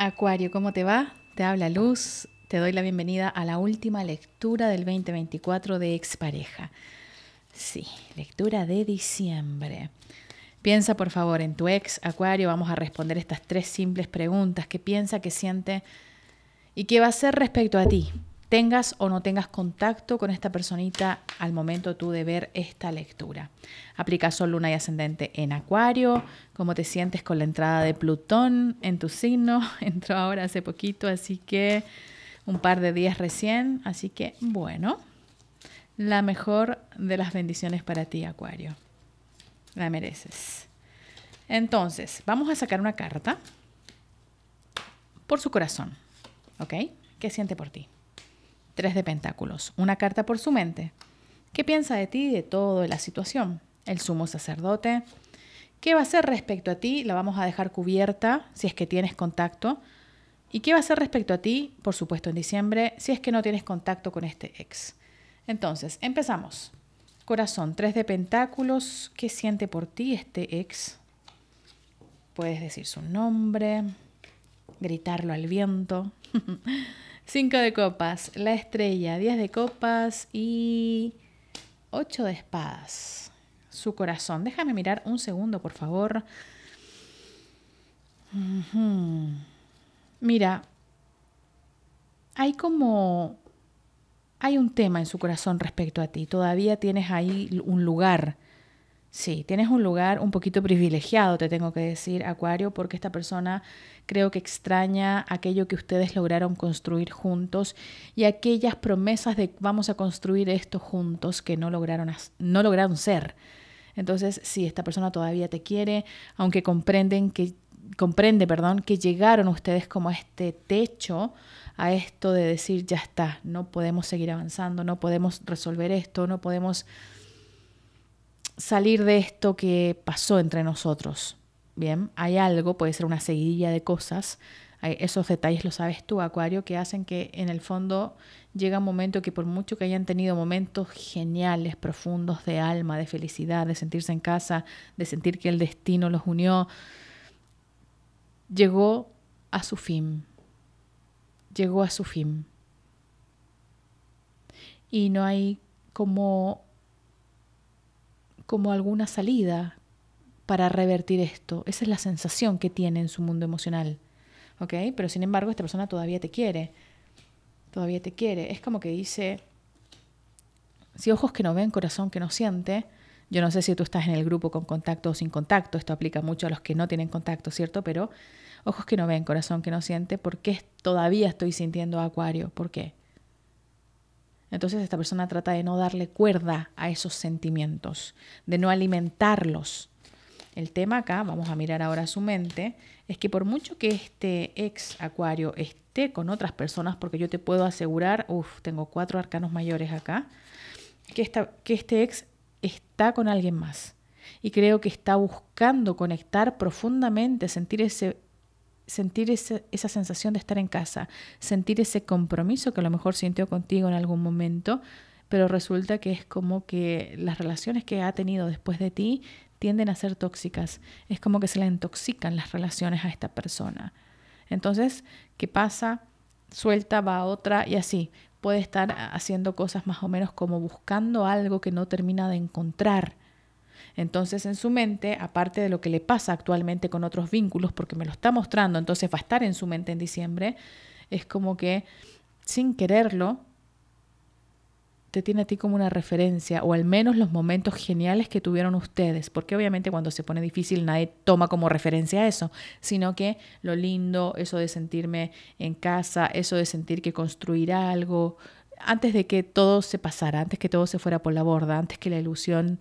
Acuario, ¿cómo te va? Te habla Luz. Te doy la bienvenida a la última lectura del 2024 de Expareja. Sí, lectura de diciembre. Piensa por favor en tu ex, Acuario. Vamos a responder estas tres simples preguntas. ¿Qué piensa, qué siente y qué va a hacer respecto a ti? tengas o no tengas contacto con esta personita al momento tú de ver esta lectura. Sol, luna y ascendente en acuario, cómo te sientes con la entrada de Plutón en tu signo, entró ahora hace poquito, así que un par de días recién, así que bueno, la mejor de las bendiciones para ti acuario, la mereces. Entonces, vamos a sacar una carta por su corazón, ¿ok? ¿Qué siente por ti? Tres de Pentáculos, una carta por su mente. ¿Qué piensa de ti y de todo, de la situación? El sumo sacerdote. ¿Qué va a hacer respecto a ti? La vamos a dejar cubierta si es que tienes contacto. ¿Y qué va a hacer respecto a ti? Por supuesto, en diciembre, si es que no tienes contacto con este ex. Entonces, empezamos. Corazón, tres de pentáculos. ¿Qué siente por ti este ex? Puedes decir su nombre, gritarlo al viento. Cinco de copas, la estrella, diez de copas y ocho de espadas. Su corazón. Déjame mirar un segundo, por favor. Mira, hay como... Hay un tema en su corazón respecto a ti. Todavía tienes ahí un lugar Sí, tienes un lugar un poquito privilegiado, te tengo que decir, Acuario, porque esta persona creo que extraña aquello que ustedes lograron construir juntos y aquellas promesas de vamos a construir esto juntos que no lograron, no lograron ser. Entonces, sí, esta persona todavía te quiere, aunque comprenden que comprende, perdón, que llegaron ustedes como a este techo, a esto de decir, ya está, no podemos seguir avanzando, no podemos resolver esto, no podemos salir de esto que pasó entre nosotros. Bien, hay algo, puede ser una seguidilla de cosas. esos detalles lo sabes tú, Acuario, que hacen que en el fondo llega un momento que por mucho que hayan tenido momentos geniales, profundos de alma, de felicidad, de sentirse en casa, de sentir que el destino los unió, llegó a su fin. Llegó a su fin. Y no hay como como alguna salida para revertir esto. Esa es la sensación que tiene en su mundo emocional. ¿Ok? Pero sin embargo, esta persona todavía te quiere. Todavía te quiere. Es como que dice, si ojos que no ven, corazón que no siente, yo no sé si tú estás en el grupo con contacto o sin contacto, esto aplica mucho a los que no tienen contacto, ¿cierto? Pero ojos que no ven, corazón que no siente, ¿por qué todavía estoy sintiendo acuario? ¿Por qué? Entonces esta persona trata de no darle cuerda a esos sentimientos, de no alimentarlos. El tema acá, vamos a mirar ahora su mente, es que por mucho que este ex acuario esté con otras personas, porque yo te puedo asegurar, uff, tengo cuatro arcanos mayores acá, que, que este ex está con alguien más. Y creo que está buscando conectar profundamente, sentir ese sentir esa sensación de estar en casa, sentir ese compromiso que a lo mejor sintió contigo en algún momento, pero resulta que es como que las relaciones que ha tenido después de ti tienden a ser tóxicas, es como que se le intoxican las relaciones a esta persona. Entonces, ¿qué pasa? Suelta, va a otra y así. Puede estar haciendo cosas más o menos como buscando algo que no termina de encontrar entonces en su mente, aparte de lo que le pasa actualmente con otros vínculos, porque me lo está mostrando, entonces va a estar en su mente en diciembre, es como que sin quererlo, te tiene a ti como una referencia, o al menos los momentos geniales que tuvieron ustedes, porque obviamente cuando se pone difícil nadie toma como referencia eso, sino que lo lindo, eso de sentirme en casa, eso de sentir que construir algo, antes de que todo se pasara, antes que todo se fuera por la borda, antes que la ilusión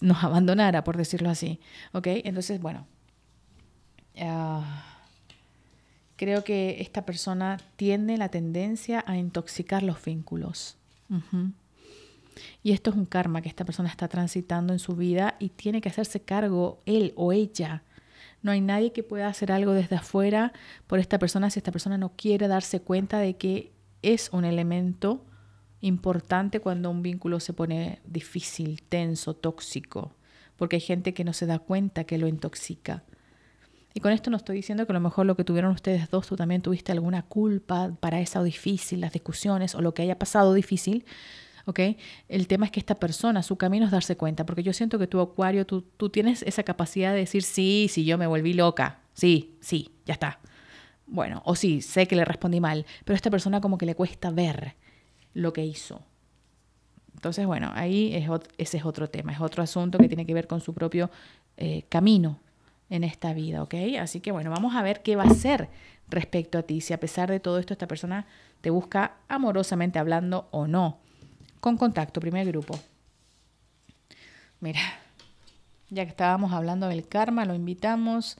nos abandonara, por decirlo así. ¿Ok? Entonces, bueno, ah, creo que esta persona tiene la tendencia a intoxicar los vínculos. Y esto es un karma que esta persona está transitando en su vida y tiene que hacerse cargo él o ella. No hay nadie que pueda hacer algo desde afuera por esta persona si esta persona no quiere darse cuenta de que es un elemento importante cuando un vínculo se pone difícil, tenso, tóxico, porque hay gente que no se da cuenta que lo intoxica. Y con esto no estoy diciendo que a lo mejor lo que tuvieron ustedes dos, tú también tuviste alguna culpa para eso difícil, las discusiones o lo que haya pasado difícil, ¿ok? El tema es que esta persona, su camino es darse cuenta, porque yo siento que tu acuario, tú, tú tienes esa capacidad de decir, sí, sí, yo me volví loca, sí, sí, ya está. Bueno, o sí, sé que le respondí mal, pero a esta persona como que le cuesta ver lo que hizo. Entonces, bueno, ahí es ese es otro tema, es otro asunto que tiene que ver con su propio eh, camino en esta vida, ¿ok? Así que bueno, vamos a ver qué va a ser respecto a ti, si a pesar de todo esto esta persona te busca amorosamente hablando o no. Con contacto, primer grupo. Mira, ya que estábamos hablando del karma, lo invitamos,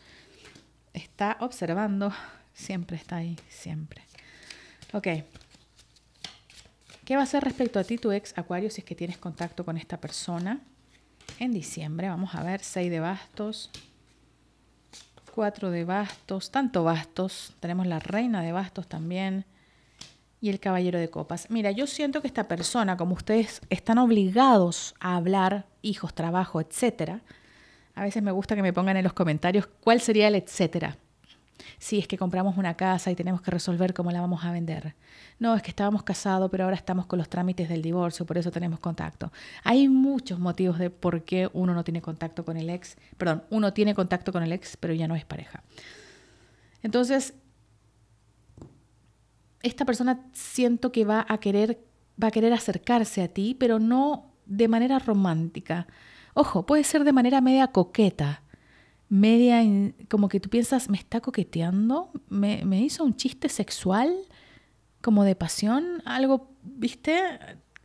está observando, siempre está ahí, siempre. Ok, ¿Qué va a hacer respecto a ti tu ex Acuario si es que tienes contacto con esta persona? En diciembre, vamos a ver, 6 de bastos, 4 de bastos, tanto bastos, tenemos la reina de bastos también y el caballero de copas. Mira, yo siento que esta persona, como ustedes están obligados a hablar, hijos, trabajo, etcétera, a veces me gusta que me pongan en los comentarios cuál sería el etcétera. Sí, es que compramos una casa y tenemos que resolver cómo la vamos a vender. No, es que estábamos casados, pero ahora estamos con los trámites del divorcio, por eso tenemos contacto. Hay muchos motivos de por qué uno no tiene contacto con el ex, perdón, uno tiene contacto con el ex, pero ya no es pareja. Entonces, esta persona siento que va a querer va a querer acercarse a ti, pero no de manera romántica. Ojo, puede ser de manera media coqueta, media, como que tú piensas, me está coqueteando, me, hizo un chiste sexual, como de pasión, algo, viste,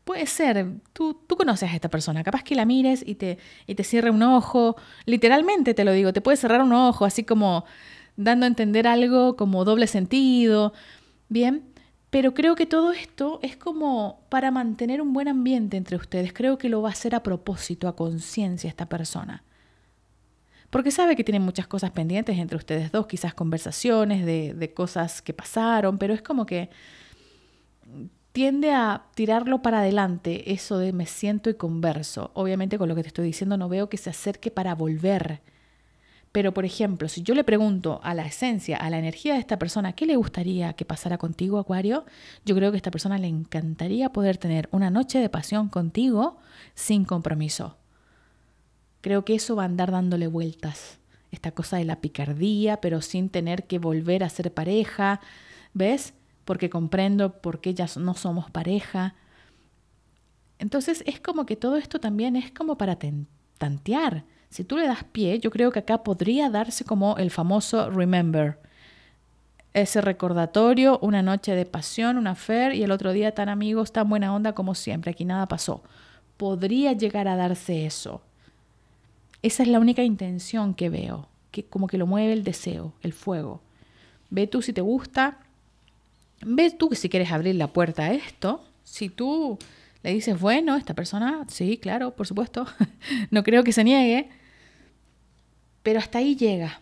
puede ser, tú, tú conoces a esta persona, capaz que la mires y te, y te cierre un ojo, literalmente te lo digo, te puede cerrar un ojo, así como dando a entender algo como doble sentido, ¿bien? Pero creo que todo esto es como para mantener un buen ambiente entre ustedes, creo que lo va a hacer a propósito, a conciencia esta persona porque sabe que tienen muchas cosas pendientes entre ustedes dos, quizás conversaciones de, de cosas que pasaron, pero es como que tiende a tirarlo para adelante, eso de me siento y converso. Obviamente con lo que te estoy diciendo no veo que se acerque para volver. Pero, por ejemplo, si yo le pregunto a la esencia, a la energía de esta persona, ¿qué le gustaría que pasara contigo, Acuario? Yo creo que a esta persona le encantaría poder tener una noche de pasión contigo sin compromiso. Creo que eso va a andar dándole vueltas. Esta cosa de la picardía, pero sin tener que volver a ser pareja. ¿Ves? Porque comprendo por qué ya no somos pareja. Entonces es como que todo esto también es como para tantear. Si tú le das pie, yo creo que acá podría darse como el famoso remember. Ese recordatorio, una noche de pasión, una fer y el otro día tan amigos, tan buena onda como siempre, aquí nada pasó. Podría llegar a darse eso. Esa es la única intención que veo, que como que lo mueve el deseo, el fuego. Ve tú si te gusta, ve tú si quieres abrir la puerta a esto, si tú le dices, bueno, esta persona, sí, claro, por supuesto, no creo que se niegue, pero hasta ahí llega.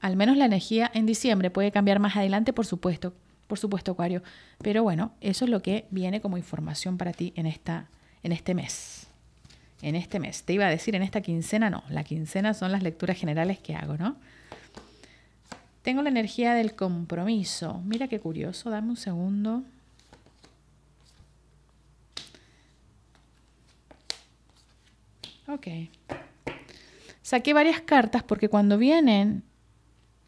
Al menos la energía en diciembre puede cambiar más adelante, por supuesto, por supuesto, Acuario. Pero bueno, eso es lo que viene como información para ti en, esta, en este mes en este mes. Te iba a decir en esta quincena, no, la quincena son las lecturas generales que hago, ¿no? Tengo la energía del compromiso. Mira qué curioso, dame un segundo. Ok. Saqué varias cartas porque cuando vienen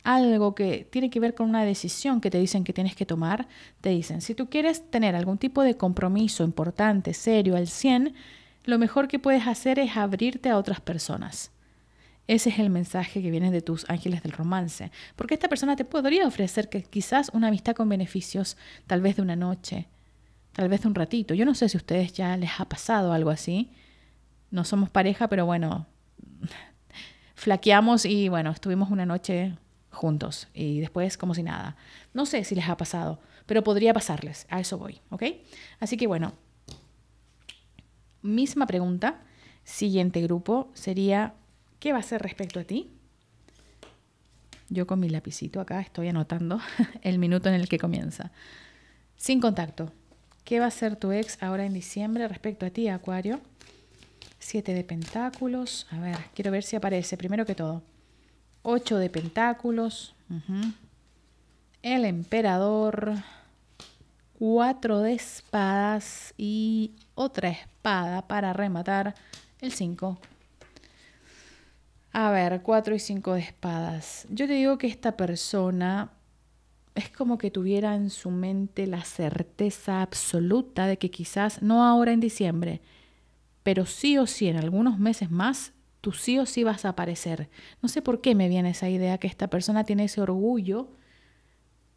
algo que tiene que ver con una decisión que te dicen que tienes que tomar, te dicen, si tú quieres tener algún tipo de compromiso importante, serio, al 100, lo mejor que puedes hacer es abrirte a otras personas. Ese es el mensaje que viene de tus ángeles del romance, porque esta persona te podría ofrecer que quizás una amistad con beneficios, tal vez de una noche, tal vez de un ratito. Yo no sé si a ustedes ya les ha pasado algo así. No somos pareja, pero bueno, flaqueamos y bueno, estuvimos una noche juntos y después como si nada. No sé si les ha pasado, pero podría pasarles, a eso voy, ¿ok? Así que bueno, misma pregunta, siguiente grupo, sería, ¿qué va a ser respecto a ti? Yo con mi lapicito acá estoy anotando el minuto en el que comienza. Sin contacto. ¿Qué va a ser tu ex ahora en diciembre respecto a ti, Acuario? Siete de pentáculos. A ver, quiero ver si aparece, primero que todo. Ocho de pentáculos. El emperador cuatro de espadas y otra espada para rematar el 5. A ver, cuatro y cinco de espadas. Yo te digo que esta persona es como que tuviera en su mente la certeza absoluta de que quizás, no ahora en diciembre, pero sí o sí en algunos meses más, tú sí o sí vas a aparecer. No sé por qué me viene esa idea que esta persona tiene ese orgullo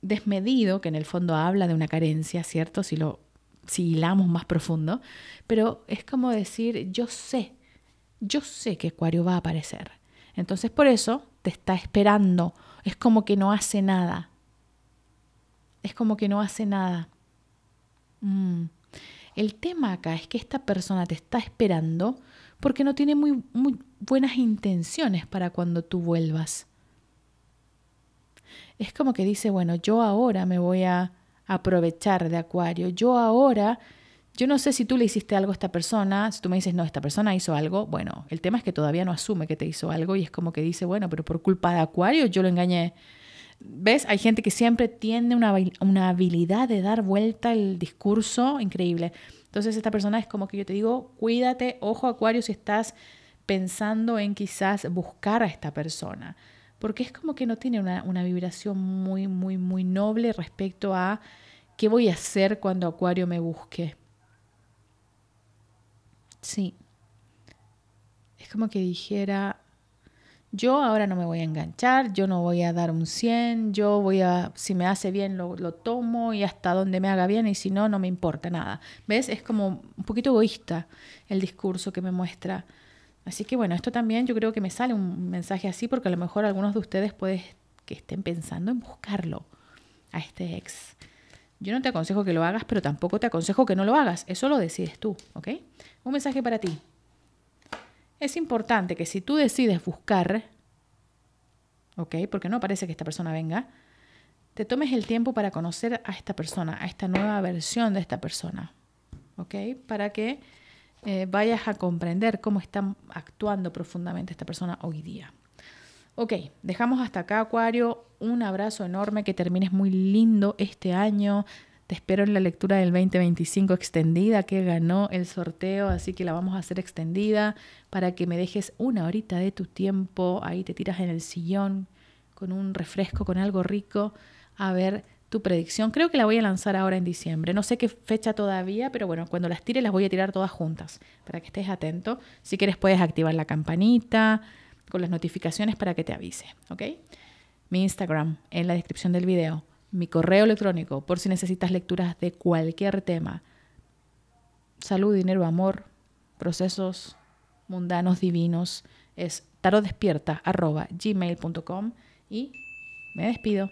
desmedido, que en el fondo habla de una carencia, ¿cierto? Si lo si hilamos más profundo, pero es como decir, yo sé, yo sé que Acuario va a aparecer. Entonces por eso te está esperando, es como que no hace nada, es como que no hace nada. Mm. El tema acá es que esta persona te está esperando porque no tiene muy, muy buenas intenciones para cuando tú vuelvas. Es como que dice, bueno, yo ahora me voy a aprovechar de Acuario, yo ahora, yo no sé si tú le hiciste algo a esta persona, si tú me dices, no, esta persona hizo algo, bueno, el tema es que todavía no asume que te hizo algo y es como que dice, bueno, pero por culpa de Acuario yo lo engañé. ¿Ves? Hay gente que siempre tiene una, habilidad de dar vuelta el discurso increíble. Entonces esta persona es como que yo te digo, cuídate, ojo Acuario, si estás pensando en quizás buscar a esta persona porque es como que no tiene una, vibración muy, muy, muy noble respecto a qué voy a hacer cuando Acuario me busque. Sí. Es como que dijera, yo ahora no me voy a enganchar, yo no voy a dar un 100, yo voy a, si me hace bien lo, lo, tomo y hasta donde me haga bien y si no, no me importa nada. ¿Ves? Es como un poquito egoísta el discurso que me muestra Así que bueno, esto también yo creo que me sale un mensaje así porque a lo mejor algunos de ustedes pueden que estén pensando en buscarlo a este ex. Yo no te aconsejo que lo hagas, pero tampoco te aconsejo que no lo hagas. Eso lo decides tú, ¿ok? Un mensaje para ti. Es importante que si tú decides buscar, ¿ok? Porque no parece que esta persona venga, te tomes el tiempo para conocer a esta persona, a esta nueva versión de esta persona, ¿ok? Para que eh, vayas a comprender cómo está actuando profundamente esta persona hoy día. Ok, dejamos hasta acá, Acuario. Un abrazo enorme, que termines muy lindo este año. Te espero en la lectura del 2025 extendida que ganó el sorteo, así que la vamos a hacer extendida para que me dejes una horita de tu tiempo. Ahí te tiras en el sillón con un refresco, con algo rico, a ver tu predicción. Creo que la voy a lanzar ahora en diciembre. No sé qué fecha todavía, pero bueno, cuando las tire las voy a tirar todas juntas para que estés atento. Si quieres puedes activar la campanita con las notificaciones para que te avise, ¿ok? Mi Instagram en la descripción del video, mi correo electrónico por si necesitas lecturas de cualquier tema. Salud, dinero, amor, procesos mundanos divinos es tarodespierta@gmail.com y me despido.